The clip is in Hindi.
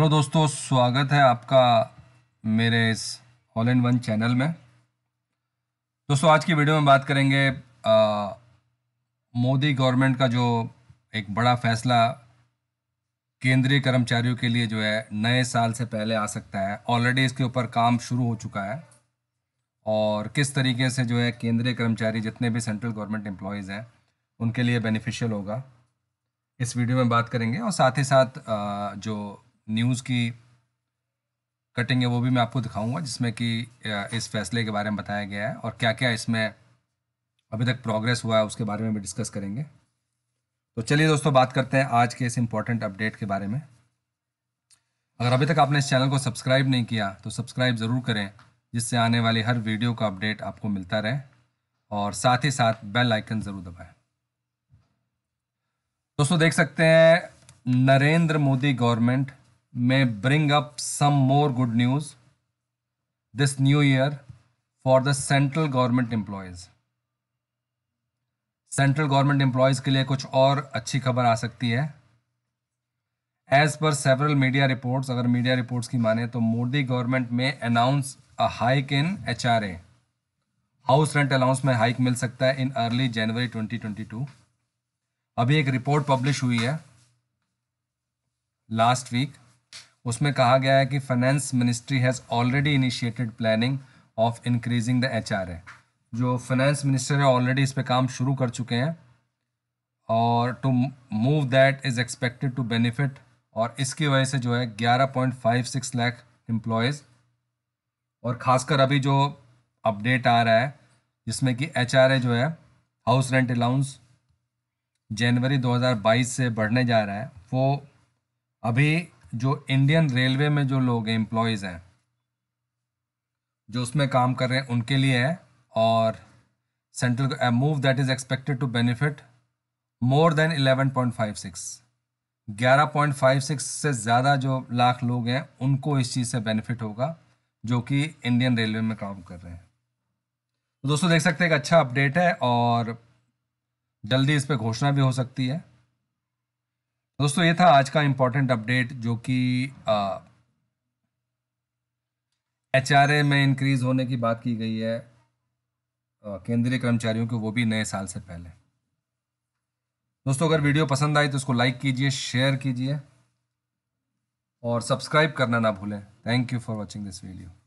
हेलो दोस्तों स्वागत है आपका मेरे इस ऑल इन वन चैनल में दोस्तों आज की वीडियो में बात करेंगे मोदी गवर्नमेंट का जो एक बड़ा फैसला केंद्रीय कर्मचारियों के लिए जो है नए साल से पहले आ सकता है ऑलरेडी इसके ऊपर काम शुरू हो चुका है और किस तरीके से जो है केंद्रीय कर्मचारी जितने भी सेंट्रल गवर्नमेंट एम्प्लॉयज़ हैं उनके लिए बेनिफिशियल होगा इस वीडियो में बात करेंगे और साथ ही साथ जो न्यूज़ की कटिंग है वो भी मैं आपको दिखाऊंगा जिसमें कि इस फैसले के बारे में बताया गया है और क्या क्या इसमें अभी तक प्रोग्रेस हुआ है उसके बारे में भी डिस्कस करेंगे तो चलिए दोस्तों बात करते हैं आज के इस इम्पॉर्टेंट अपडेट के बारे में अगर अभी तक आपने इस चैनल को सब्सक्राइब नहीं किया तो सब्सक्राइब ज़रूर करें जिससे आने वाली हर वीडियो का अपडेट आपको मिलता रहे और साथ ही साथ बेल आइकन ज़रूर दबाएं दोस्तों देख सकते हैं Narendra Modi government may bring up some more good news this new year for the central government employees central government employees के लिए कुछ और अच्छी खबर आ सकती है एज पर सेवरल मीडिया रिपोर्ट्स अगर मीडिया रिपोर्ट्स की माने तो मोदी गवर्नमेंट में announce a hike in H R A house rent allowance में हाइक मिल सकता है इन अर्ली जनवरी 2022 अभी एक रिपोर्ट पब्लिश हुई है लास्ट वीक उसमें कहा गया है कि finance ministry has already initiated planning of increasing the H R जो फाइनेंस मिनिस्टर है ऑलरेडी इस पर काम शुरू कर चुके हैं और to move that is expected to benefit और इसकी वजह से जो है ग्यारह point five six lakh employees और ख़ासकर अभी जो अपडेट आ रहा है जिसमें कि एच जो है हाउस रेंट अलाउंस जनवरी 2022 से बढ़ने जा रहा है वो अभी जो इंडियन रेलवे में जो लोग हैं एम्प्लॉयज़ हैं जो उसमें काम कर रहे हैं उनके लिए है और central move that is expected to benefit more than point point five six ग्यारह फाइव सिक्स से ज़्यादा जो लाख लोग हैं उनको इस चीज़ से बेनिफिट होगा जो कि इंडियन रेलवे में काम कर रहे हैं तो दोस्तों देख सकते हैं एक अच्छा अपडेट है और जल्दी इस पर घोषणा भी हो सकती है दोस्तों ये था आज का इम्पोर्टेंट अपडेट जो कि एच आर में इंक्रीज होने की बात की गई है केंद्रीय कर्मचारियों के वो भी नए साल से पहले दोस्तों अगर वीडियो पसंद आई तो उसको लाइक कीजिए शेयर कीजिए और सब्सक्राइब करना ना भूलें thank you for watching this video